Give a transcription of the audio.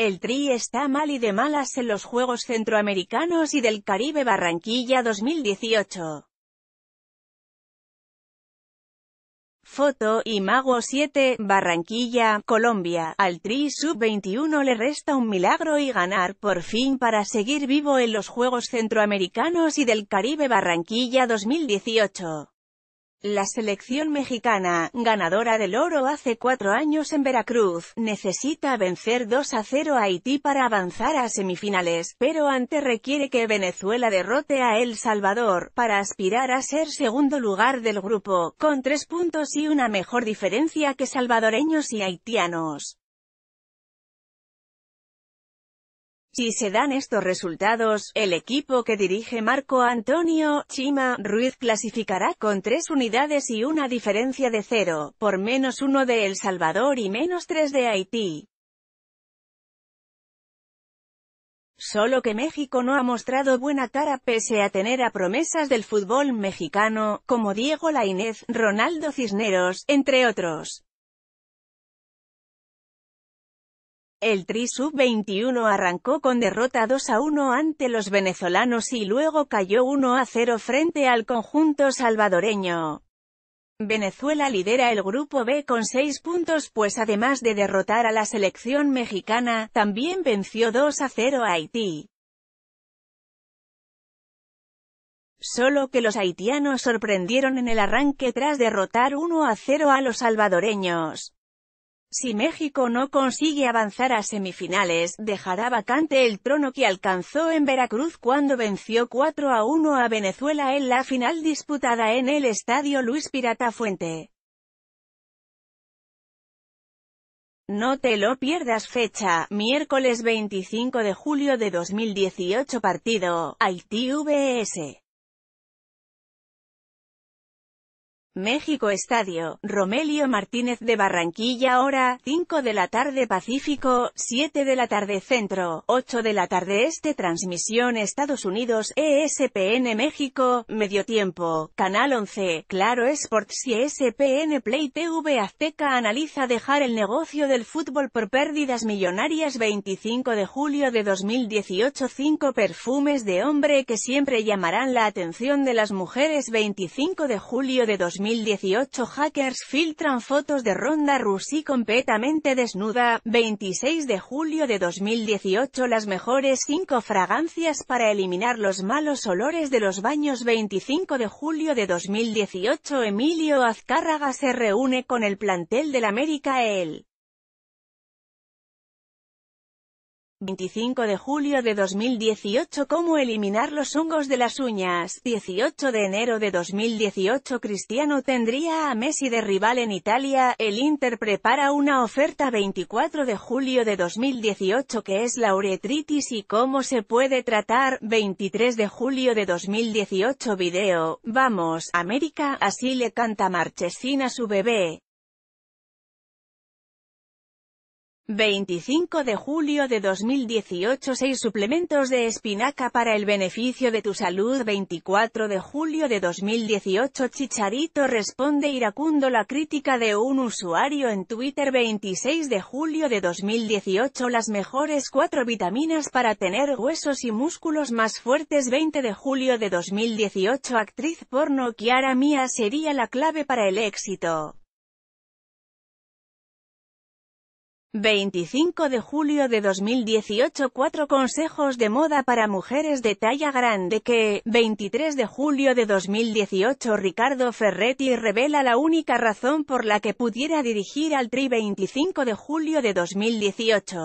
El Tri está mal y de malas en los Juegos Centroamericanos y del Caribe Barranquilla 2018. Foto, Imago 7, Barranquilla, Colombia. Al Tri Sub-21 le resta un milagro y ganar por fin para seguir vivo en los Juegos Centroamericanos y del Caribe Barranquilla 2018. La selección mexicana, ganadora del oro hace cuatro años en Veracruz, necesita vencer 2 a 0 a Haití para avanzar a semifinales, pero antes requiere que Venezuela derrote a El Salvador, para aspirar a ser segundo lugar del grupo, con tres puntos y una mejor diferencia que salvadoreños y haitianos. Si se dan estos resultados, el equipo que dirige Marco Antonio Chima Ruiz clasificará con tres unidades y una diferencia de cero, por menos uno de El Salvador y menos tres de Haití. Solo que México no ha mostrado buena cara pese a tener a promesas del fútbol mexicano, como Diego Lainez, Ronaldo Cisneros, entre otros. El Tri Sub-21 arrancó con derrota 2 a 1 ante los venezolanos y luego cayó 1 a 0 frente al conjunto salvadoreño. Venezuela lidera el Grupo B con 6 puntos pues además de derrotar a la selección mexicana, también venció 2 a 0 a Haití. Solo que los haitianos sorprendieron en el arranque tras derrotar 1 a 0 a los salvadoreños. Si México no consigue avanzar a semifinales, dejará vacante el trono que alcanzó en Veracruz cuando venció 4 a 1 a Venezuela en la final disputada en el Estadio Luis Pirata Fuente. No te lo pierdas fecha, miércoles 25 de julio de 2018 partido, Haití México Estadio, Romelio Martínez de Barranquilla hora, 5 de la tarde Pacífico, 7 de la tarde Centro, 8 de la tarde Este Transmisión Estados Unidos, ESPN México, Medio Tiempo, Canal 11, Claro Sports y ESPN Play TV Azteca analiza dejar el negocio del fútbol por pérdidas millonarias 25 de julio de 2018 5 perfumes de hombre que siempre llamarán la atención de las mujeres 25 de julio de 2018 2018 hackers filtran fotos de Ronda rusi completamente desnuda, 26 de julio de 2018 Las mejores 5 fragancias para eliminar los malos olores de los baños 25 de julio de 2018 Emilio Azcárraga se reúne con el plantel del América el 25 de julio de 2018 Cómo eliminar los hongos de las uñas, 18 de enero de 2018 Cristiano tendría a Messi de rival en Italia, el Inter prepara una oferta 24 de julio de 2018 que es la uretritis y cómo se puede tratar, 23 de julio de 2018 Video, vamos, América, así le canta Marchesina a su bebé. 25 de julio de 2018 6 suplementos de espinaca para el beneficio de tu salud 24 de julio de 2018 Chicharito responde iracundo la crítica de un usuario en Twitter 26 de julio de 2018 Las mejores 4 vitaminas para tener huesos y músculos más fuertes 20 de julio de 2018 Actriz porno Kiara Mia sería la clave para el éxito 25 de julio de 2018 Cuatro consejos de moda para mujeres de talla grande que, 23 de julio de 2018 Ricardo Ferretti revela la única razón por la que pudiera dirigir al Tri 25 de julio de 2018.